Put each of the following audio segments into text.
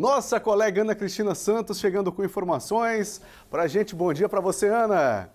Nossa colega Ana Cristina Santos chegando com informações. Pra gente, bom dia para você, Ana.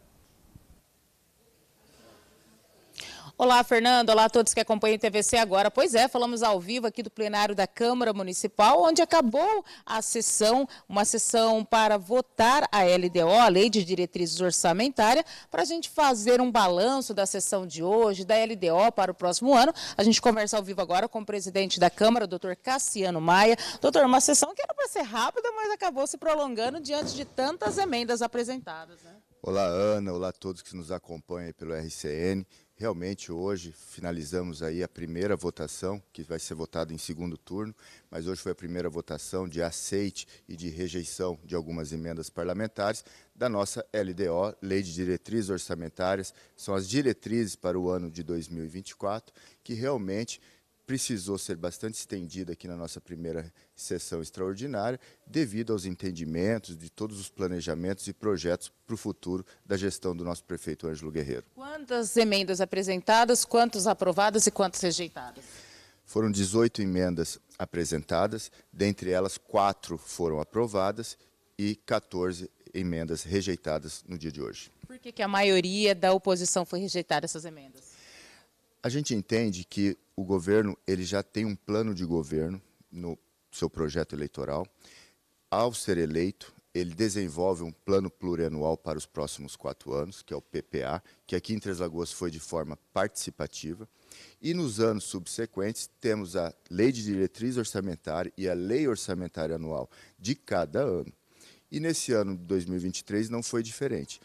Olá, Fernando. Olá a todos que acompanham o TVC agora. Pois é, falamos ao vivo aqui do plenário da Câmara Municipal, onde acabou a sessão, uma sessão para votar a LDO, a Lei de Diretrizes Orçamentária, para a gente fazer um balanço da sessão de hoje, da LDO para o próximo ano. A gente conversa ao vivo agora com o presidente da Câmara, doutor Cassiano Maia. Doutor, uma sessão que era para ser rápida, mas acabou se prolongando diante de tantas emendas apresentadas. Né? Olá, Ana. Olá a todos que nos acompanham pelo RCN. Realmente hoje finalizamos aí a primeira votação, que vai ser votada em segundo turno, mas hoje foi a primeira votação de aceite e de rejeição de algumas emendas parlamentares da nossa LDO, Lei de Diretrizes Orçamentárias, são as diretrizes para o ano de 2024, que realmente precisou ser bastante estendida aqui na nossa primeira sessão extraordinária, devido aos entendimentos de todos os planejamentos e projetos para o futuro da gestão do nosso prefeito Ângelo Guerreiro. Quantas emendas apresentadas, quantas aprovadas e quantas rejeitadas? Foram 18 emendas apresentadas, dentre elas quatro foram aprovadas e 14 emendas rejeitadas no dia de hoje. Por que, que a maioria da oposição foi rejeitar essas emendas? A gente entende que o governo ele já tem um plano de governo no seu projeto eleitoral. Ao ser eleito, ele desenvolve um plano plurianual para os próximos quatro anos, que é o PPA, que aqui em Três Lagoas foi de forma participativa. E nos anos subsequentes, temos a Lei de Diretriz Orçamentária e a Lei Orçamentária Anual de cada ano. E nesse ano de 2023 não foi diferente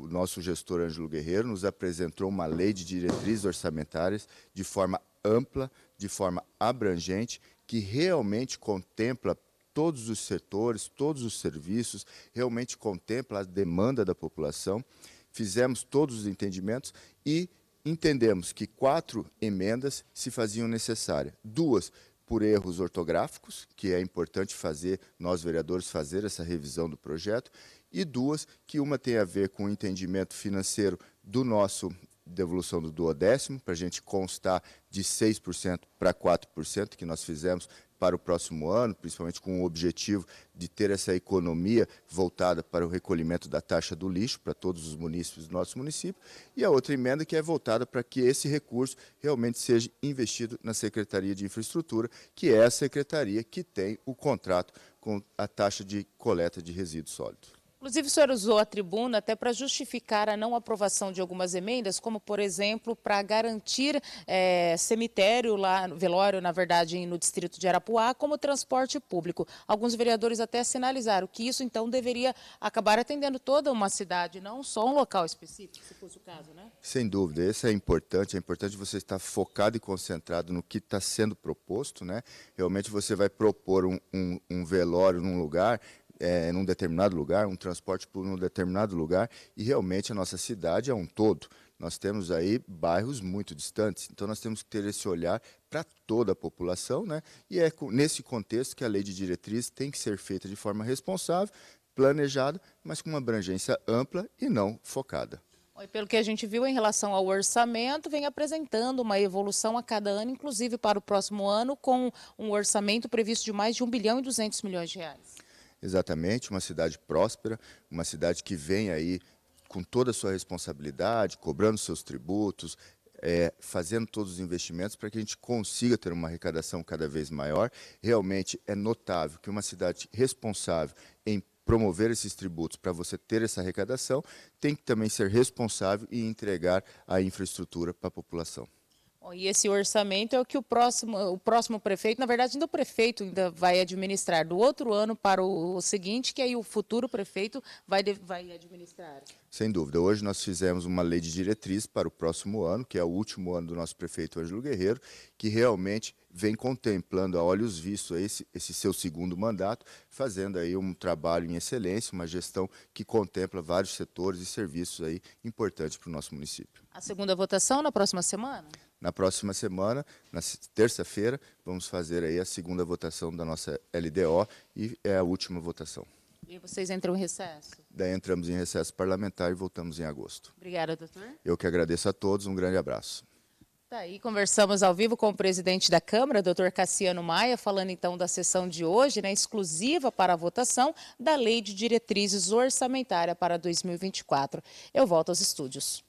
o nosso gestor Ângelo Guerreiro nos apresentou uma lei de diretrizes orçamentárias de forma ampla, de forma abrangente, que realmente contempla todos os setores, todos os serviços, realmente contempla a demanda da população. Fizemos todos os entendimentos e entendemos que quatro emendas se faziam necessárias. Duas por erros ortográficos, que é importante fazer, nós vereadores, fazer essa revisão do projeto, e duas, que uma tem a ver com o entendimento financeiro do nosso devolução do duodécimo, para a gente constar de 6% para 4%, que nós fizemos para o próximo ano, principalmente com o objetivo de ter essa economia voltada para o recolhimento da taxa do lixo para todos os municípios do nosso município, e a outra emenda que é voltada para que esse recurso realmente seja investido na Secretaria de Infraestrutura, que é a secretaria que tem o contrato com a taxa de coleta de resíduos sólidos. Inclusive, o senhor usou a tribuna até para justificar a não aprovação de algumas emendas, como, por exemplo, para garantir é, cemitério lá, velório, na verdade, no distrito de Arapuá, como transporte público. Alguns vereadores até sinalizaram que isso, então, deveria acabar atendendo toda uma cidade, não só um local específico, se fosse o caso, né? Sem dúvida, isso é importante. É importante você estar focado e concentrado no que está sendo proposto, né? Realmente você vai propor um, um, um velório num lugar, é, num determinado lugar, um transporte por um determinado lugar, e realmente a nossa cidade é um todo. Nós temos aí bairros muito distantes, então nós temos que ter esse olhar para toda a população, né? e é nesse contexto que a lei de diretriz tem que ser feita de forma responsável, planejada, mas com uma abrangência ampla e não focada. pelo que a gente viu em relação ao orçamento, vem apresentando uma evolução a cada ano, inclusive para o próximo ano, com um orçamento previsto de mais de 1 bilhão e 200 milhões de reais. Exatamente, uma cidade próspera, uma cidade que vem aí com toda a sua responsabilidade, cobrando seus tributos, é, fazendo todos os investimentos para que a gente consiga ter uma arrecadação cada vez maior. Realmente é notável que uma cidade responsável em promover esses tributos para você ter essa arrecadação tem que também ser responsável e entregar a infraestrutura para a população. Bom, e esse orçamento é o que o próximo, o próximo prefeito, na verdade, ainda o prefeito ainda vai administrar do outro ano para o, o seguinte, que aí o futuro prefeito vai, vai administrar. Sem dúvida. Hoje nós fizemos uma lei de diretriz para o próximo ano, que é o último ano do nosso prefeito Ângelo Guerreiro, que realmente vem contemplando a olhos vistos esse, esse seu segundo mandato, fazendo aí um trabalho em excelência, uma gestão que contempla vários setores e serviços aí importantes para o nosso município. A segunda votação na próxima semana? Na próxima semana, na terça-feira, vamos fazer aí a segunda votação da nossa LDO e é a última votação. E vocês entram em recesso? Daí entramos em recesso parlamentar e voltamos em agosto. Obrigada, doutor. Eu que agradeço a todos, um grande abraço. Tá aí, conversamos ao vivo com o presidente da Câmara, doutor Cassiano Maia, falando então da sessão de hoje, né, exclusiva para a votação da Lei de Diretrizes Orçamentária para 2024. Eu volto aos estúdios.